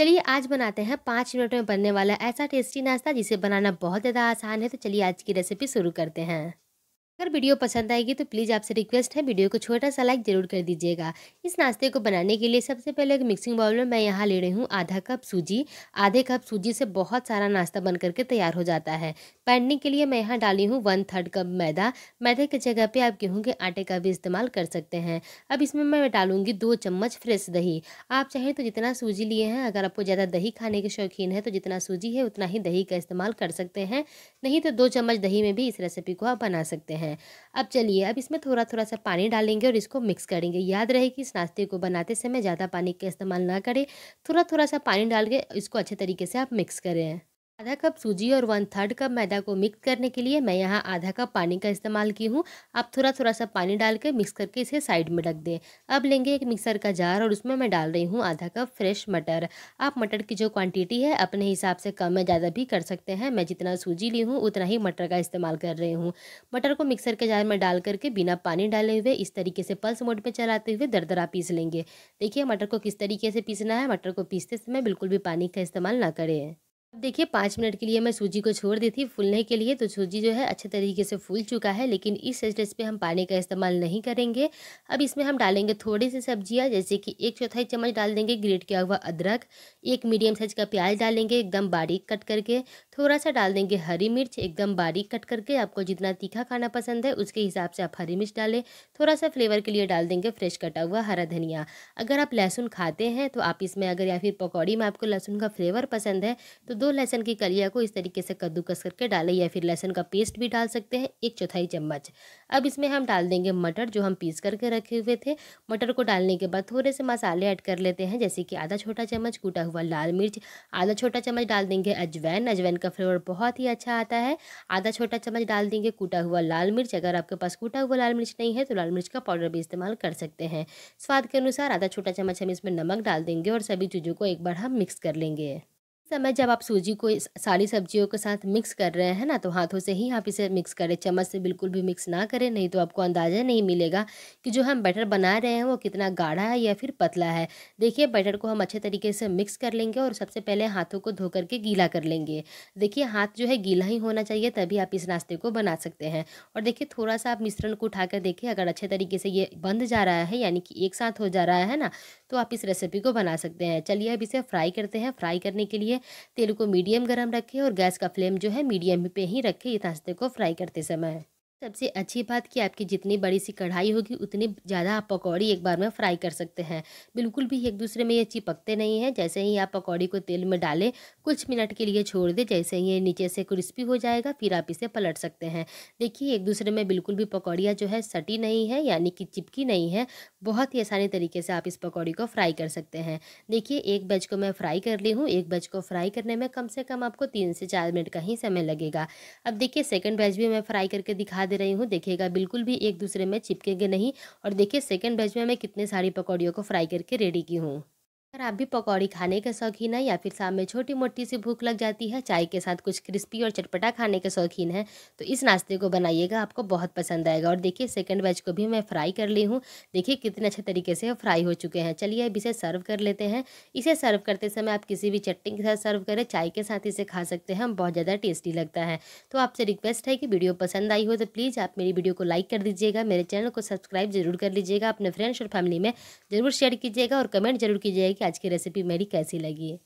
चलिए आज बनाते हैं पाँच मिनट में बनने वाला ऐसा टेस्टी नाश्ता जिसे बनाना बहुत ज़्यादा आसान है तो चलिए आज की रेसिपी शुरू करते हैं अगर वीडियो पसंद आएगी तो प्लीज़ आपसे रिक्वेस्ट है वीडियो को छोटा सा लाइक ज़रूर कर दीजिएगा इस नाश्ते को बनाने के लिए सबसे पहले एक मिक्सिंग बाउल में मैं यहाँ ले रही हूँ आधा कप सूजी आधे कप सूजी से बहुत सारा नाश्ता बन करके तैयार हो जाता है पैनने के लिए मैं यहाँ डाली हूँ वन थर्ड कप मैदा मैदे की जगह पे आप गेहूँ के आटे का भी इस्तेमाल कर सकते हैं अब इसमें मैं डालूँगी दो चम्मच फ्रेश दही आप चाहें तो जितना सूजी लिए हैं अगर आपको ज़्यादा दही खाने के शौकीन है तो जितना सूजी है उतना ही दही का इस्तेमाल कर सकते हैं नहीं तो दो चम्मच दही में भी इस रेसिपी को आप बना सकते हैं अब चलिए अब इसमें थोड़ा थोड़ा सा पानी डालेंगे और इसको मिक्स करेंगे याद रहे कि इस नाश्ते को बनाते समय ज़्यादा पानी का इस्तेमाल ना करें थोड़ा थोड़ा सा पानी डाल के इसको अच्छे तरीके से आप मिक्स करें आधा कप सूजी और वन थर्ड कप मैदा को मिक्स करने के लिए मैं यहाँ आधा कप पानी का इस्तेमाल की हूँ आप थोड़ा थोड़ा सा पानी डाल के मिक्स करके इसे साइड में रख दें अब लेंगे एक मिक्सर का जार और उसमें मैं डाल रही हूँ आधा कप फ्रेश मटर आप मटर की जो क्वांटिटी है अपने हिसाब से कम या ज़्यादा भी कर सकते हैं मैं जितना सूजी ली हूँ उतना ही मटर का इस्तेमाल कर रही हूँ मटर को मिक्सर के जार में डाल करके बिना पानी डाले हुए इस तरीके से पल्स मोड पर चलाते हुए दरदरा पीस लेंगे देखिए मटर को किस तरीके से पीसना है मटर को पीसते समय बिल्कुल भी पानी का इस्तेमाल ना करें देखिए पाँच मिनट के लिए मैं सूजी को छोड़ दी थी फूलने के लिए तो सूजी जो है अच्छे तरीके से फूल चुका है लेकिन इस स्टेज पे हम पानी का इस्तेमाल नहीं करेंगे अब इसमें हम डालेंगे थोड़ी सी सब्जियां जैसे कि एक चौथाई चम्मच डाल देंगे ग्रेट किया हुआ अदरक एक मीडियम साइज का प्याज डालेंगे एकदम बारीक कट करके थोड़ा सा डाल देंगे हरी मिर्च एकदम बारीक कट करके आपको जितना तीखा खाना पसंद है उसके हिसाब से आप हरी मिर्च डालें थोड़ा सा फ्लेवर के लिए डाल देंगे फ्रेश कटा हुआ हरा धनिया अगर आप लहसुन खाते हैं तो आप इसमें अगर या फिर पकौड़ी में आपको लहसुन का फ्लेवर पसंद है तो दो लहसुन की कलिया को इस तरीके से कद्दूकस करके डालें या फिर लहसुन का पेस्ट भी डाल सकते हैं एक चौथाई चम्मच अब इसमें हम डाल देंगे मटर जो हम पीस करके रखे हुए थे मटर को डालने के बाद थोड़े से मसाले ऐड कर लेते हैं जैसे कि आधा छोटा चम्मच कूटा हुआ लाल मिर्च आधा छोटा चम्मच डाल देंगे अजवैन अजवैन का फ्लेवर बहुत ही अच्छा आता है आधा छोटा चम्मच डाल देंगे कूटा हुआ लाल मिर्च अगर आपके पास कूटा हुआ लाल मिर्च नहीं है तो लाल मिर्च का पाउडर भी इस्तेमाल कर सकते हैं स्वाद के अनुसार आधा छोटा चम्मच हम इसमें नमक डाल देंगे और सभी चीज़ों को एक बार हम मिक्स कर लेंगे समय जब आप सूजी को सारी सब्जियों के साथ मिक्स कर रहे हैं ना तो हाथों से ही आप इसे मिक्स करें चम्मच से बिल्कुल भी मिक्स ना करें नहीं तो आपको अंदाज़ा नहीं मिलेगा कि जो हम बैटर बना रहे हैं वो कितना गाढ़ा है या फिर पतला है देखिए बैटर को हम अच्छे तरीके से मिक्स कर लेंगे और सबसे पहले हाथों को धो करके गीला कर लेंगे देखिए हाथ जो है गीला ही होना चाहिए तभी आप इस नाश्ते को बना सकते हैं और देखिए थोड़ा सा आप मिश्रण को उठा कर देखिए अगर अच्छे तरीके से ये बंद जा रहा है यानी कि एक साथ हो जा रहा है ना तो आप इस रेसिपी को बना सकते हैं चलिए अब इसे फ्राई करते हैं फ्राई करने के लिए है तेल को मीडियम गर्म रखें और गैस का फ्लेम जो है मीडियम पे ही रखें ये नाश्ते को फ्राई करते समय सबसे अच्छी बात कि आपकी जितनी बड़ी सी कढ़ाई होगी उतनी ज़्यादा आप पकौड़ी एक बार में फ्राई कर सकते हैं बिल्कुल भी एक दूसरे में ये चिपकते नहीं हैं जैसे ही आप पकौड़ी को तेल में डालें कुछ मिनट के लिए छोड़ दें जैसे ही ये नीचे से क्रिस्पी हो जाएगा फिर आप इसे पलट सकते हैं देखिए एक दूसरे में बिल्कुल भी पकौड़ियाँ जो है सटी नहीं है यानी कि चिपकी नहीं है बहुत ही आसानी तरीके से आप इस पकौड़ी को फ्राई कर सकते हैं देखिए एक बैच को मैं फ्राई कर ली हूँ एक बैच को फ्राई करने में कम से कम आपको तीन से चार मिनट का ही समय लगेगा अब देखिए सेकेंड बैच भी मैं फ्राई करके दिखा दे रही हूँ देखिएगा बिल्कुल भी एक दूसरे में चिपकेंगे नहीं और देखिए सेकेंड बैच में मैं कितने सारी पकौड़ियों को फ्राई करके रेडी की हूँ अगर आप भी पकौड़ी खाने के शौकीन हैं या फिर शाम में छोटी मोटी सी भूख लग जाती है चाय के साथ कुछ क्रिस्पी और चटपटा खाने के शौकीन हैं तो इस नाश्ते को बनाइएगा आपको बहुत पसंद आएगा और देखिए सेकंड बैच को भी मैं फ्राई कर ली हूँ देखिए कितने अच्छे तरीके से फ्राई हो चुके हैं चलिए अब इसे सर्व कर लेते हैं इसे सर्व करते समय आप किसी भी चटनी के साथ सर्व करें चाय के साथ इसे खा सकते हैं बहुत ज़्यादा टेस्टी लगता है तो आपसे रिक्वेस्ट है कि वीडियो पसंद आई हो तो प्लीज़ आप मेरी वीडियो को लाइक कर दीजिएगा मेरे चैनल को सब्सक्राइब जरूर कर लीजिएगा अपने फ्रेंड्स और फैमिली में ज़रूर शेयर कीजिएगा और कमेंट जरूर कीजिएगा आज की रेसिपी मेरी कैसी लगी